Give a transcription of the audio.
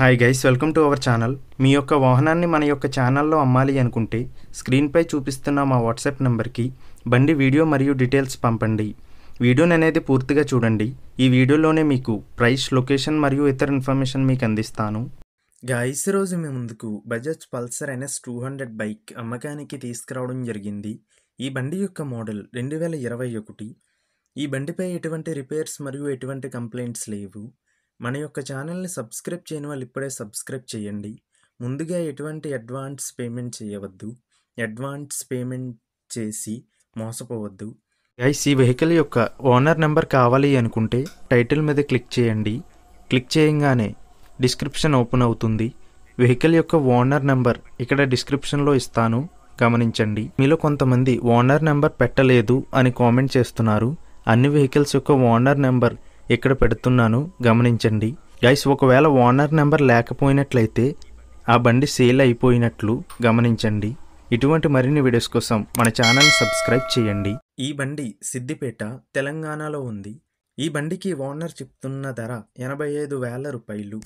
hi guys welcome to our channel మీ యొక్క వాహనాన్ని మన యొక్క ఛానల్లో అమ్మాలి అనుకుంటే స్క్రీన్పై చూపిస్తున్న మా వాట్సాప్ నెంబర్కి బండి వీడియో మరియు డీటెయిల్స్ పంపండి వీడియోని అనేది పూర్తిగా చూడండి ఈ వీడియోలోనే మీకు ప్రైస్ లొకేషన్ మరియు ఇతర ఇన్ఫర్మేషన్ మీకు అందిస్తాను గాయస్ రోజు మీ ముందుకు Bajaj pulsar NS two hundred bike అమ్మకానికి తీసుకురావడం జరిగింది ఈ బండి యొక్క మోడల్ రెండు వేల ఇరవై ఒకటి ఈ బండిపై ఎటువంటి రిపేర్స్ మరియు ఎటువంటి కంప్లైంట్స్ లేవు మన యొక్క ఛానల్ని సబ్స్క్రైబ్ చేయని వాళ్ళు ఇప్పుడే సబ్స్క్రైబ్ చేయండి ముందుగా ఎటువంటి అడ్వాన్స్ పేమెంట్ చేయవద్దు అడ్వాన్స్ పేమెంట్ చేసి మోసపోవద్దు గైస్ ఈ వెహికల్ యొక్క ఓనర్ నెంబర్ కావాలి అనుకుంటే టైటిల్ మీద క్లిక్ చేయండి క్లిక్ చేయంగానే డిస్క్రిప్షన్ ఓపెన్ అవుతుంది వెహికల్ యొక్క ఓనర్ నెంబర్ ఇక్కడ డిస్క్రిప్షన్లో ఇస్తాను గమనించండి మీలో కొంతమంది ఓనర్ నెంబర్ పెట్టలేదు అని కామెంట్ చేస్తున్నారు అన్ని వెహికల్స్ యొక్క ఓనర్ నెంబర్ ఇక్కడ పెడుతున్నాను గమనించండి గైస్ ఒకవేళ ఓనర్ నెంబర్ లేకపోయినట్లయితే ఆ బండి సేల్ అయిపోయినట్లు గమనించండి ఇటువంటి మరిన్ని వీడియోస్ కోసం మన ఛానల్ సబ్స్క్రైబ్ చేయండి ఈ బండి సిద్దిపేట తెలంగాణలో ఉంది ఈ బండికి ఓనర్ చెప్తున్న ధర ఎనభై ఐదు వేల రూపాయలు